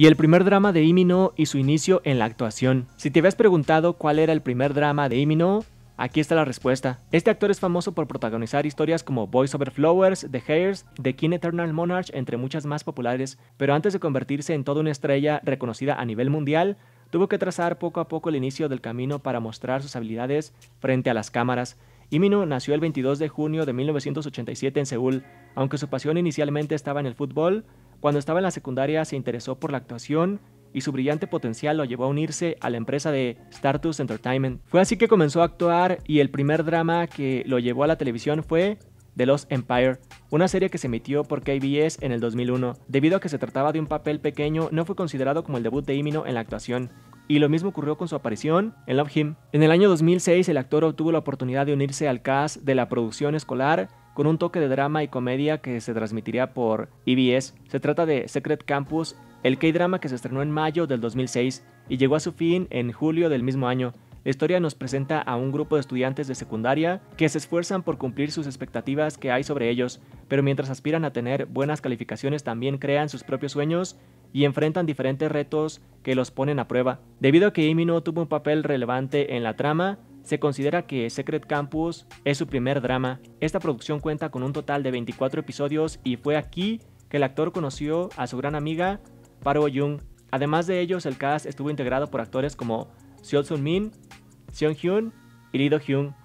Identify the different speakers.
Speaker 1: y el primer drama de Imino y su inicio en la actuación. Si te habías preguntado cuál era el primer drama de Imino, Aquí está la respuesta. Este actor es famoso por protagonizar historias como Voice Over Flowers, The Hairs, The King Eternal Monarch, entre muchas más populares, pero antes de convertirse en toda una estrella reconocida a nivel mundial, tuvo que trazar poco a poco el inicio del camino para mostrar sus habilidades frente a las cámaras. Imino nació el 22 de junio de 1987 en Seúl. Aunque su pasión inicialmente estaba en el fútbol, cuando estaba en la secundaria se interesó por la actuación y su brillante potencial lo llevó a unirse a la empresa de Startus Entertainment. Fue así que comenzó a actuar y el primer drama que lo llevó a la televisión fue The Lost Empire, una serie que se emitió por KBS en el 2001. Debido a que se trataba de un papel pequeño, no fue considerado como el debut de Imino en la actuación. Y lo mismo ocurrió con su aparición en Love Him. En el año 2006, el actor obtuvo la oportunidad de unirse al cast de la producción escolar con un toque de drama y comedia que se transmitiría por EBS. Se trata de Secret Campus, el K-drama que se estrenó en mayo del 2006 y llegó a su fin en julio del mismo año. La historia nos presenta a un grupo de estudiantes de secundaria que se esfuerzan por cumplir sus expectativas que hay sobre ellos, pero mientras aspiran a tener buenas calificaciones también crean sus propios sueños y enfrentan diferentes retos que los ponen a prueba. Debido a que Amy no tuvo un papel relevante en la trama, se considera que Secret Campus es su primer drama. Esta producción cuenta con un total de 24 episodios y fue aquí que el actor conoció a su gran amiga Paro Jung. Además de ellos, el cast estuvo integrado por actores como Seol Sun Min, Seon Hyun y Lee Do Hyun.